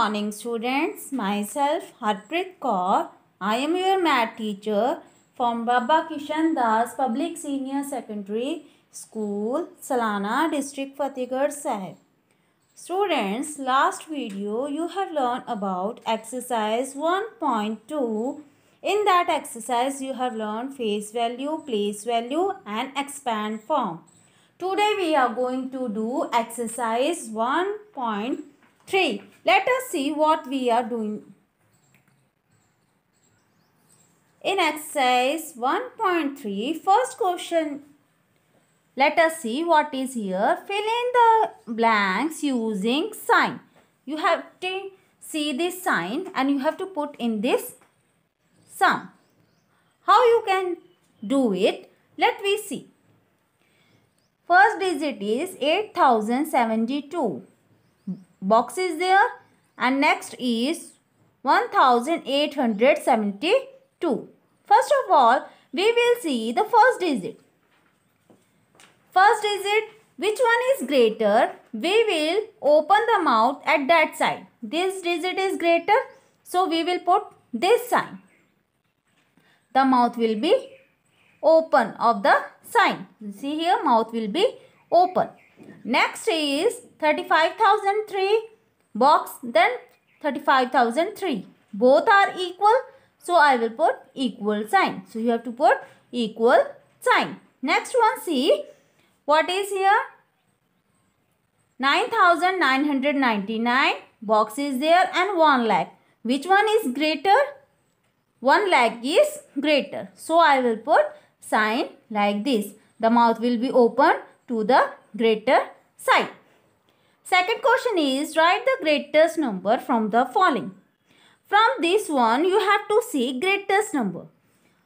morning students. Myself Harpreet Kaur. I am your math teacher from Baba Kishan Das Public Senior Secondary School, Salana District, Fatehgarh Sahib. Students, last video you have learned about exercise 1.2. In that exercise you have learned face value, place value and expand form. Today we are going to do exercise 1.2. 3. Let us see what we are doing. In exercise 1.3, first question. Let us see what is here. Fill in the blanks using sign. You have to see this sign and you have to put in this sum. How you can do it? Let me see. First digit is 8072 box is there and next is 1872. First of all, we will see the first digit. First digit, which one is greater? We will open the mouth at that side. This digit is greater, so we will put this sign. The mouth will be open of the sign. See here, mouth will be open. Next is 35,003 box then 35,003. Both are equal. So I will put equal sign. So you have to put equal sign. Next one see what is here? 9,999 box is there and 1 lakh. Which one is greater? 1 lakh is greater. So I will put sign like this. The mouth will be open to the greater side. Second question is write the greatest number from the following. From this one you have to see greatest number.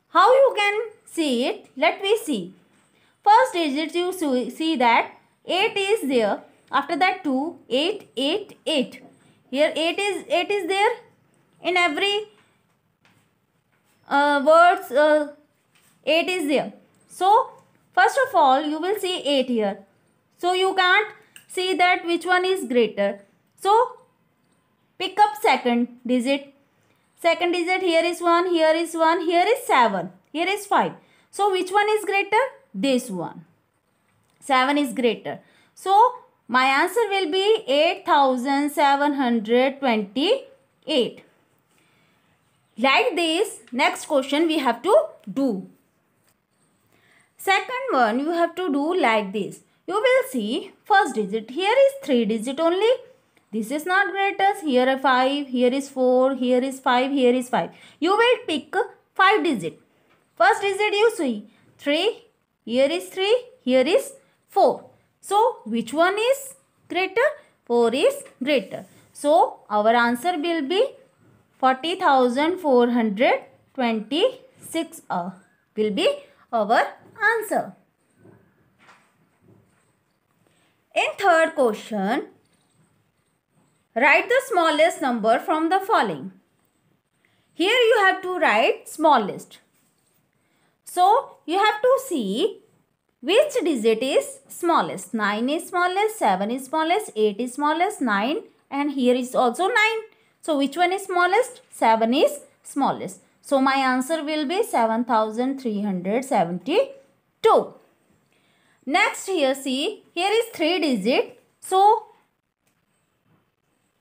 How you can see it? Let me see. First digit you see that 8 is there. After that 2, 8, 8, 8. Here 8 is 8 is there. In every uh, words uh, 8 is there. So first of all you will see 8 here. So you can't see that which one is greater. So pick up second digit. Second digit here is 1, here is 1, here is 7, here is 5. So which one is greater? This one. 7 is greater. So my answer will be 8728. Like this, next question we have to do. Second one you have to do like this. You will see first digit. Here is 3 digit only. This is not greatest. Here are 5. Here is 4. Here is 5. Here is 5. You will pick 5 digit. First digit you see 3. Here is 3. Here is 4. So which one is greater? 4 is greater. So our answer will be 40,426 uh, will be our answer. In third question, write the smallest number from the following. Here you have to write smallest. So you have to see which digit is smallest. 9 is smallest, 7 is smallest, 8 is smallest, 9 and here is also 9. So which one is smallest? 7 is smallest. So my answer will be 7372. Next here see here is 3 digit. So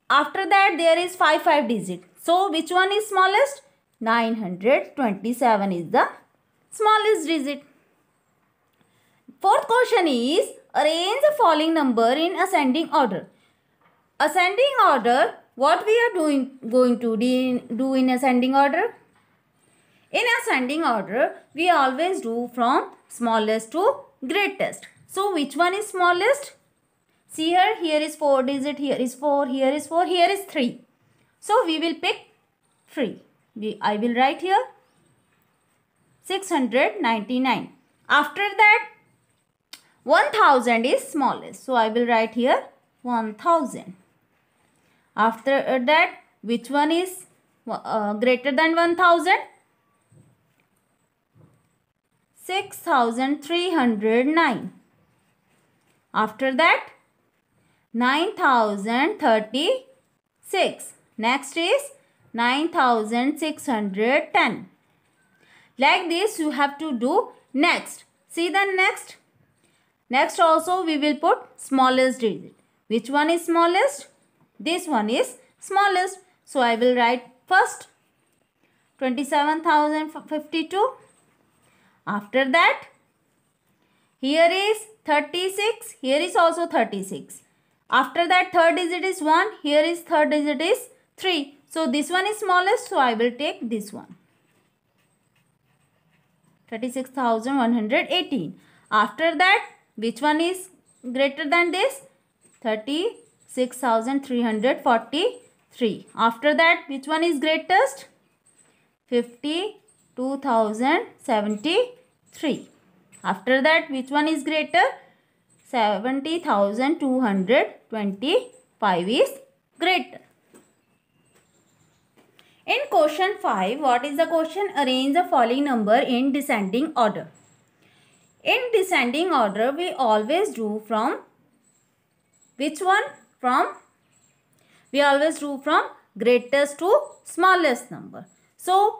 after that there is 5 5 digit. So which one is smallest? 927 is the smallest digit. Fourth question is arrange the following number in ascending order. Ascending order what we are doing going to do in ascending order? In ascending order we always do from smallest to greatest. So which one is smallest? See here, here is 4 digit, here is 4, here is 4, here is 3. So we will pick 3. We, I will write here 699. After that, 1000 is smallest. So I will write here 1000. After that, which one is uh, greater than 1000? 6309. After that 9036. Next is 9610. Like this you have to do next. See the next. Next also we will put smallest digit. Which one is smallest? This one is smallest. So I will write first 27,052. After that, here is 36, here is also 36. After that third digit is 1, here is third digit is 3. So this one is smallest, so I will take this one. 36,118. After that, which one is greater than this? 36,343. After that, which one is greatest? 50. 2073. After that, which one is greater? 70,225 is greater. In question 5, what is the question? Arrange the following number in descending order. In descending order, we always do from which one? From we always do from greatest to smallest number. So,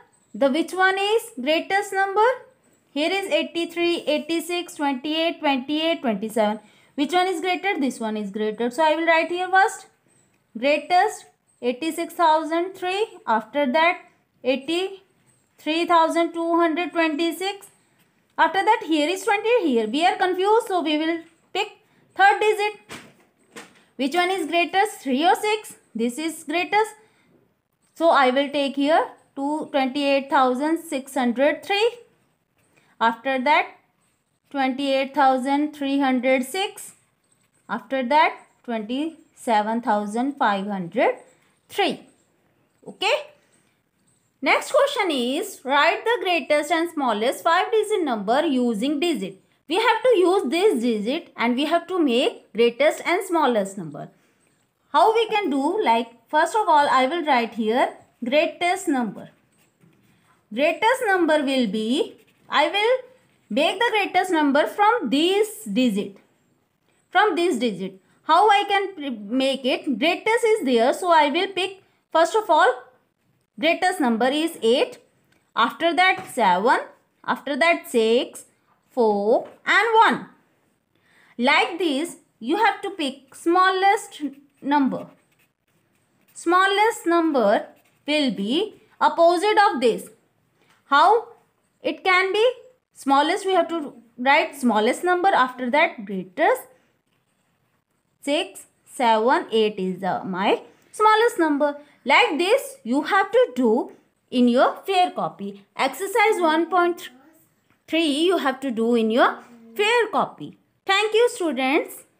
The which one is greatest number? Here is 83, 86, 28, 28, 27. Which one is greater? This one is greater. So I will write here first. Greatest 86,003. After that 83,226. After that here is 20 here. We are confused so we will pick third digit. Which one is greatest? 3 or 6? This is greatest. So I will take here to 28,603. After that 28,306. After that 27,503. Okay. Next question is write the greatest and smallest 5 digit number using digit. We have to use this digit and we have to make greatest and smallest number. How we can do like first of all I will write here greatest number greatest number will be i will make the greatest number from this digit from this digit how i can make it greatest is there so i will pick first of all greatest number is 8 after that 7 after that 6 4 and 1 like this you have to pick smallest number smallest number will be opposite of this. How? It can be smallest we have to write smallest number after that greatest 6, 7, 8 is the, my smallest number. Like this you have to do in your fair copy. Exercise 1.3 you have to do in your fair copy. Thank you students.